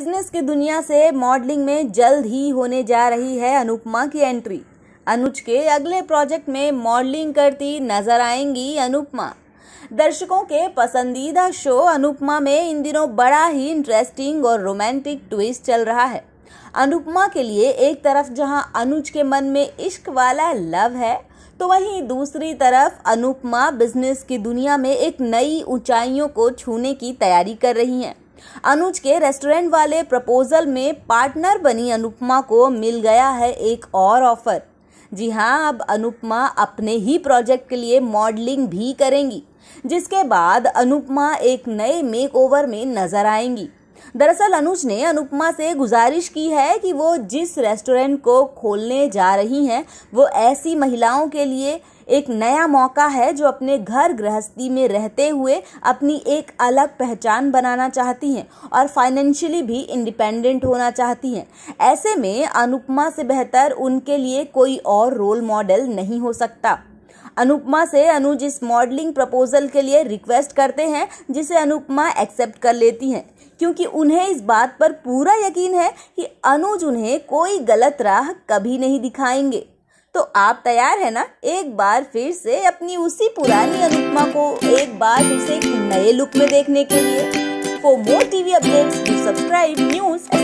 business की दुनिया से मॉडलिंग में जल्द ही होने जा रही है अनुपमा की एंट्री अनुज के अगले प्रोजेक्ट में मॉडलिंग करती नजर आएंगी अनुपमा दर्शकों के पसंदीदा शो अनुपमा में इन दिनों बड़ा ही इंटरेस्टिंग और रोमांटिक ट्विस्ट चल रहा है अनुपमा के लिए एक तरफ जहां अनुज के मन में इश्क वाला लव है तो वहीं दूसरी तरफ अनुपमा बिजनेस की दुनिया में एक नई ऊंचाइयों को छूने की तैयारी कर रही हैं अनुज के रेस्टोरेंट वाले प्रपोजल में पार्टनर बनी अनुपमा को मिल गया है एक और ऑफर जी हाँ अब अनुपमा अपने ही प्रोजेक्ट के लिए मॉडलिंग भी करेंगी जिसके बाद अनुपमा एक नए मेकओवर में नजर आएंगी दरअसल अनुज ने अनुपमा से गुजारिश की है कि वो जिस रेस्टोरेंट को खोलने जा रही हैं वो ऐसी महिलाओं के लिए एक नया मौका है जो अपने घर गृहस्थी में रहते हुए अपनी एक अलग पहचान बनाना चाहती हैं और फाइनेंशियली भी इंडिपेंडेंट होना चाहती हैं ऐसे में अनुपमा से बेहतर उनके लिए कोई और रोल मॉडल नहीं हो सकता अनुपमा से अनुज इस मॉडलिंग प्रपोजल के लिए रिक्वेस्ट करते हैं जिसे अनुपमा एक्सेप्ट कर लेती हैं क्योंकि उन्हें इस बात पर पूरा यकीन है कि अनुज उन्हें कोई गलत राह कभी नहीं दिखाएंगे तो आप तैयार है ना एक बार फिर से अपनी उसी पुरानी अनुपमा को एक बार फिर से एक नए लुक में देखने के लिए for more TV updates to subscribe news